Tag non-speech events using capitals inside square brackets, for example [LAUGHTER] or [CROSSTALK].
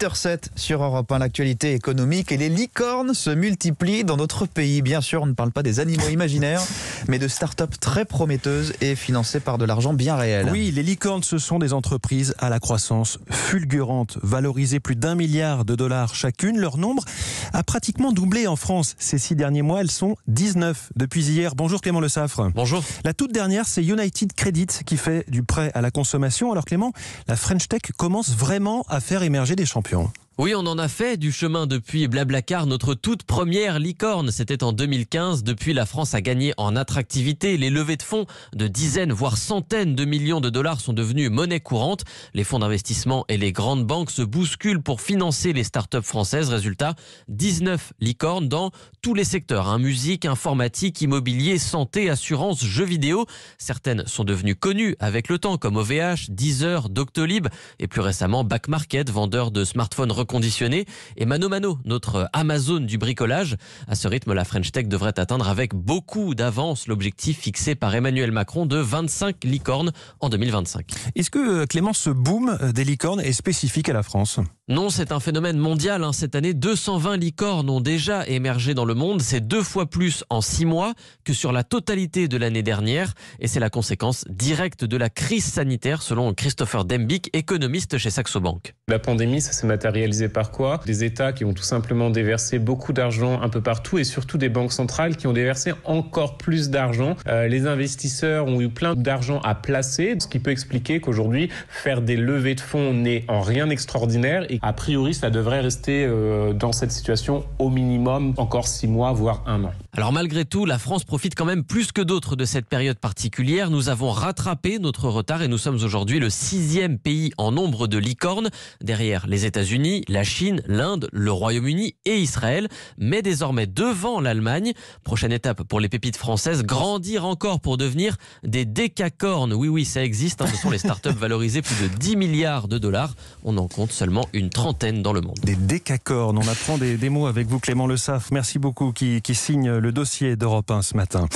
8 h sur Europe 1, l'actualité économique et les licornes se multiplient dans notre pays. Bien sûr, on ne parle pas des animaux [LAUGHS] imaginaires, mais de start-up très prometteuses et financées par de l'argent bien réel. Oui, les licornes, ce sont des entreprises à la croissance fulgurante, valorisées plus d'un milliard de dollars chacune. Leur nombre a pratiquement doublé en France ces six derniers mois. Elles sont 19 depuis hier. Bonjour Clément Le Saffre. Bonjour. La toute dernière, c'est United Credit qui fait du prêt à la consommation. Alors Clément, la French Tech commence vraiment à faire émerger des champions champion. Oui, on en a fait du chemin depuis Blablacar, notre toute première licorne. C'était en 2015. Depuis, la France a gagné en attractivité. Les levées de fonds de dizaines, voire centaines de millions de dollars sont devenues monnaie courante. Les fonds d'investissement et les grandes banques se bousculent pour financer les startups françaises. Résultat, 19 licornes dans tous les secteurs. Hein. musique, informatique, immobilier, santé, assurance, jeux vidéo. Certaines sont devenues connues avec le temps, comme OVH, Deezer, Doctolib et plus récemment Back Market, vendeur de smartphones conditionné et Mano Mano, notre Amazon du bricolage. À ce rythme, la French Tech devrait atteindre avec beaucoup d'avance l'objectif fixé par Emmanuel Macron de 25 licornes en 2025. Est-ce que euh, Clément, ce boom euh, des licornes est spécifique à la France non, c'est un phénomène mondial. Hein. Cette année, 220 licornes ont déjà émergé dans le monde. C'est deux fois plus en six mois que sur la totalité de l'année dernière. Et c'est la conséquence directe de la crise sanitaire, selon Christopher Dembick, économiste chez Saxo Bank. La pandémie, ça s'est matérialisé par quoi Des États qui ont tout simplement déversé beaucoup d'argent un peu partout et surtout des banques centrales qui ont déversé encore plus d'argent. Euh, les investisseurs ont eu plein d'argent à placer, ce qui peut expliquer qu'aujourd'hui, faire des levées de fonds n'est en rien extraordinaire et a priori, ça devrait rester euh, dans cette situation au minimum encore six mois, voire un an. Alors malgré tout, la France profite quand même plus que d'autres de cette période particulière. Nous avons rattrapé notre retard et nous sommes aujourd'hui le sixième pays en nombre de licornes derrière les États-Unis la Chine, l'Inde, le Royaume-Uni et Israël, mais désormais devant l'Allemagne. Prochaine étape pour les pépites françaises, grandir encore pour devenir des décacornes. Oui, oui, ça existe. Hein, ce sont les startups [LAUGHS] valorisées plus de 10 milliards de dollars. On en compte seulement une trentaine dans le monde. Des décacornes. On apprend des, mots avec vous, Clément Le Saff. Merci beaucoup qui, qui signe le dossier d'Europe 1 ce matin.